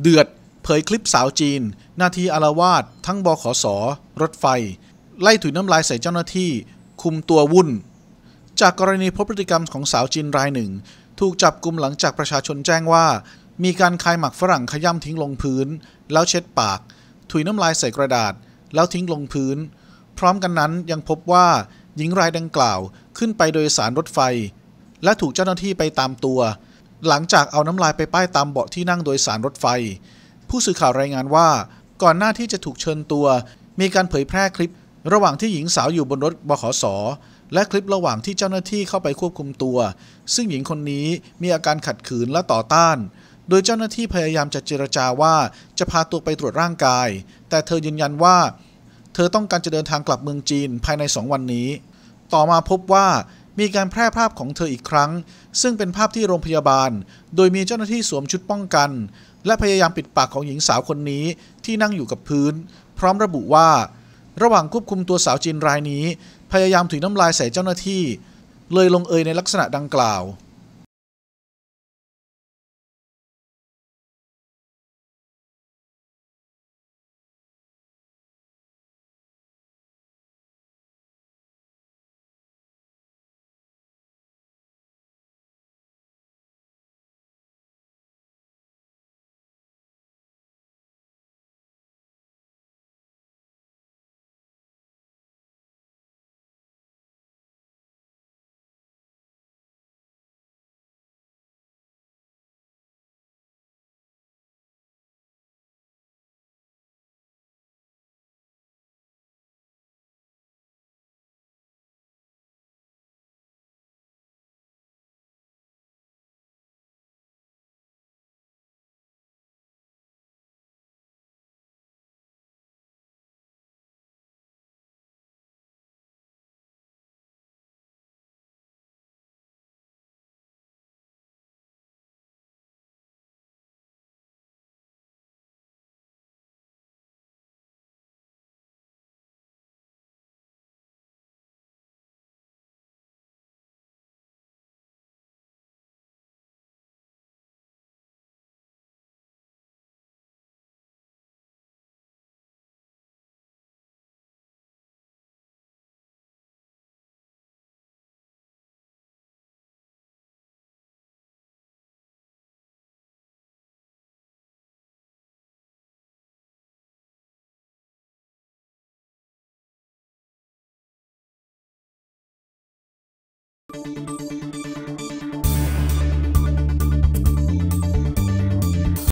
เดือด เผยคลิปสาวจีนนาทีอารวาสทั้งบขส รถไฟ ไล่ถุยน้ำลายใส่เจ้าหน้าที่ คุมตัววุ่น จากกรณีพบพฤติกรรมของสาวจีนรายหนึ่ง ถูกจับกลุมหลังจากประชาชนแจ้งว่า มีการคายหมักฝรั่งขย้ำทิ้งลงพื้น แล้วเช็ดปาก ถุยน้ำลายใส่กระดาษ แล้วทิ้งลงพื้น พร้อมกันนั้นยังพบว่า หญิงรายดังกล่าวขึ้นไปโดยสารรถไฟ และถูกเจ้าหน้าที่ไปตามตัวหลังจากเอาน้ำลายไปป้ายตามเบาะที่นั่งโดยสารรถไฟ ผู้สื่อข่าวรายงานว่า ก่อนหน้าที่จะถูกเชิญตัว มีการเผยแพร่คลิป ระหว่างที่หญิงสาวอยู่บนรถบขส และคลิประหว่างที่เจ้าหน้าที่เข้าไปควบคุมตัว ซึ่งหญิงคนนี้มีอาการขัดขืนและต่อต้าน โดยเจ้าหน้าที่พยายามจะเจรจาว่าจะพาตัวไปตรวจร่างกาย แต่เธอยืนยันว่า เธอต้องการจะเดินทางกลับเมืองจีนภายในสองวันนี้ ต่อมาพบว่ามีการแพร่ภาพของเธออีกครั้ง ซึ่งเป็นภาพที่โรงพยาบาล โดยมีเจ้าหน้าที่สวมชุดป้องกัน และพยายามปิดปากของหญิงสาวคนนี้ที่นั่งอยู่กับพื้น พร้อมระบุว่า ระหว่างควบคุมตัวสาวจีนรายนี้ พยายามถุยน้ำลายใส่เจ้าหน้าที่ เลยลงเอยในลักษณะดังกล่าว